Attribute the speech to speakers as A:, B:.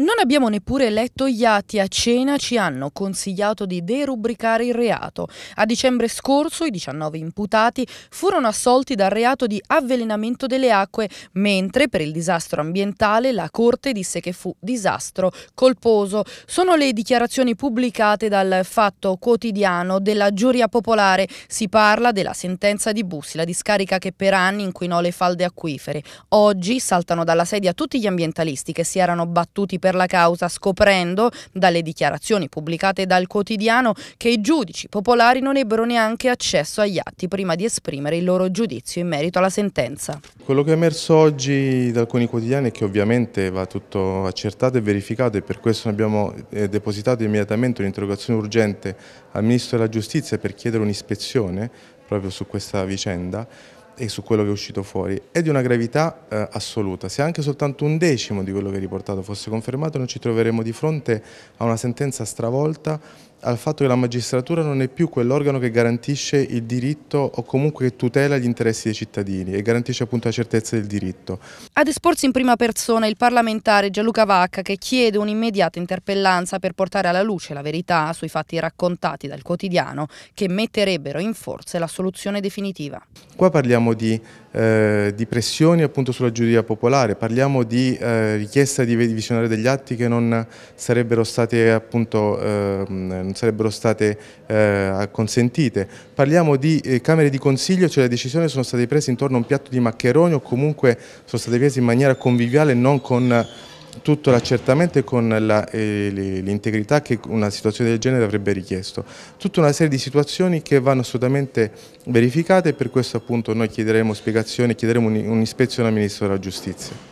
A: Non abbiamo neppure letto gli atti a cena, ci hanno consigliato di derubricare il reato. A dicembre scorso i 19 imputati furono assolti dal reato di avvelenamento delle acque, mentre per il disastro ambientale la Corte disse che fu disastro colposo. Sono le dichiarazioni pubblicate dal Fatto Quotidiano della Giuria Popolare. Si parla della sentenza di Bussi, la discarica che per anni inquinò le falde acquifere. Oggi saltano dalla sedia tutti gli ambientalisti che si erano battuti per per la causa, scoprendo dalle dichiarazioni pubblicate dal quotidiano che i giudici popolari non ebbero neanche accesso agli atti prima di esprimere il loro giudizio in merito alla sentenza.
B: Quello che è emerso oggi da alcuni quotidiani è che ovviamente va tutto accertato e verificato e per questo abbiamo eh, depositato immediatamente un'interrogazione urgente al Ministro della Giustizia per chiedere un'ispezione proprio su questa vicenda e su quello che è uscito fuori è di una gravità eh, assoluta. Se anche soltanto un decimo di quello che è riportato fosse confermato non ci troveremmo di fronte a una sentenza stravolta al fatto che la magistratura non è più quell'organo che garantisce il diritto o comunque che tutela gli interessi dei cittadini e garantisce appunto la certezza del diritto.
A: Ad esporsi in prima persona il parlamentare Gianluca Vacca che chiede un'immediata interpellanza per portare alla luce la verità sui fatti raccontati dal quotidiano che metterebbero in forze la soluzione definitiva.
B: Qua parliamo di eh, di pressioni appunto sulla giuria popolare, parliamo di eh, richiesta di visionare degli atti che non sarebbero state, appunto, eh, non sarebbero state eh, consentite, parliamo di eh, camere di consiglio, cioè le decisioni sono state prese intorno a un piatto di maccheroni o comunque sono state prese in maniera conviviale e non con tutto l'accertamento e con l'integrità eh, che una situazione del genere avrebbe richiesto. Tutta una serie di situazioni che vanno assolutamente verificate e per questo appunto noi chiederemo spiegazioni, e chiederemo un'ispezione al Ministro della Giustizia.